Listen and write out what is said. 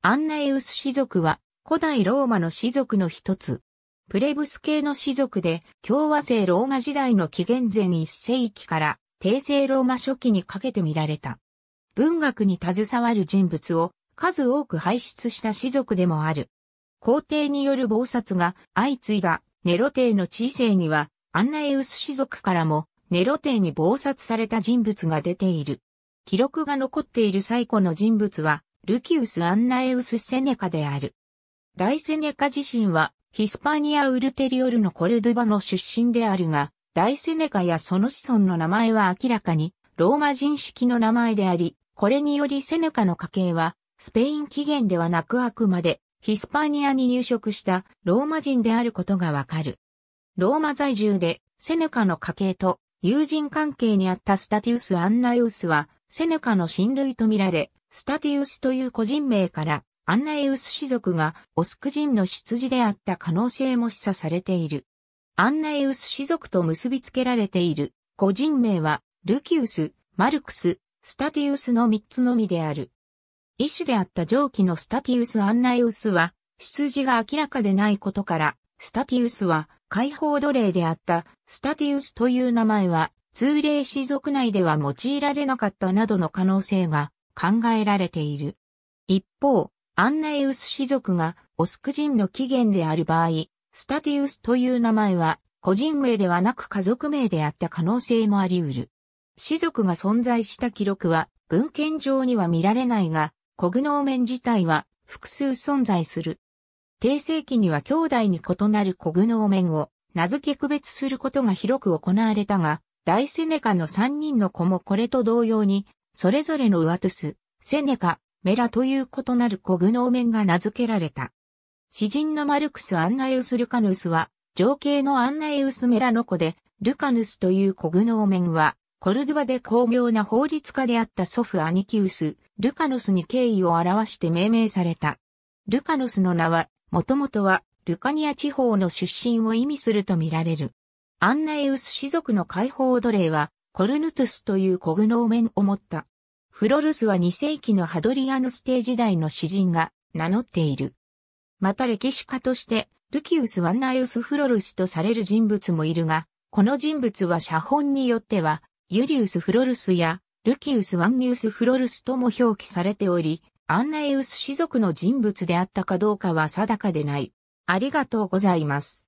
アンナエウス氏族は古代ローマの氏族の一つ。プレブス系の氏族で共和制ローマ時代の紀元前1世紀から帝政ローマ初期にかけて見られた。文学に携わる人物を数多く輩出した氏族でもある。皇帝による謀殺が相次いだネロ帝の知性にはアンナエウス氏族からもネロ帝に謀殺された人物が出ている。記録が残っている最古の人物はルキウス・アンナエウス・セネカである。大セネカ自身はヒスパニア・ウルテリオルのコルドゥバの出身であるが、大セネカやその子孫の名前は明らかにローマ人式の名前であり、これによりセネカの家系はスペイン起源ではなくあくまでヒスパニアに入植したローマ人であることがわかる。ローマ在住でセネカの家系と友人関係にあったスタティウス・アンナイウスはセネカの親類とみられ、スタティウスという個人名から、アンナエウス氏族がオスク人の出自であった可能性も示唆されている。アンナエウス氏族と結びつけられている個人名は、ルキウス、マルクス、スタティウスの3つのみである。医師であった上記のスタティウス・アンナエウスは、出自が明らかでないことから、スタティウスは解放奴隷であったスタティウスという名前は、通例氏族内では用いられなかったなどの可能性が考えられている。一方、アンナエウス氏族がオスク人の起源である場合、スタティウスという名前は個人名ではなく家族名であった可能性もあり得る。氏族が存在した記録は文献上には見られないが、コグノーメン自体は複数存在する。帝政期には兄弟に異なるコグノーメンを名付け区別することが広く行われたが、大セネカの3人の子もこれと同様にそれぞれのウアトゥス、セネカ、メラという異なるコグノーメンが名付けられた。詩人のマルクス・アンナエウス・ルカヌスは、情景のアンナエウス・メラの子で、ルカヌスというコグノーメンは、コルドゥバで巧妙な法律家であった祖父アニキウス、ルカヌスに敬意を表して命名された。ルカヌスの名は、もともとは、ルカニア地方の出身を意味するとみられる。アンナエウス氏族の解放奴隷は、コルヌトゥスというコグノーメンを持った。フロルスは2世紀のハドリアヌス帝時代の詩人が名乗っている。また歴史家として、ルキウス・ワンナイウス・フロルスとされる人物もいるが、この人物は写本によっては、ユリウス・フロルスや、ルキウス・ワンニウス・フロルスとも表記されており、アンナエウス氏族の人物であったかどうかは定かでない。ありがとうございます。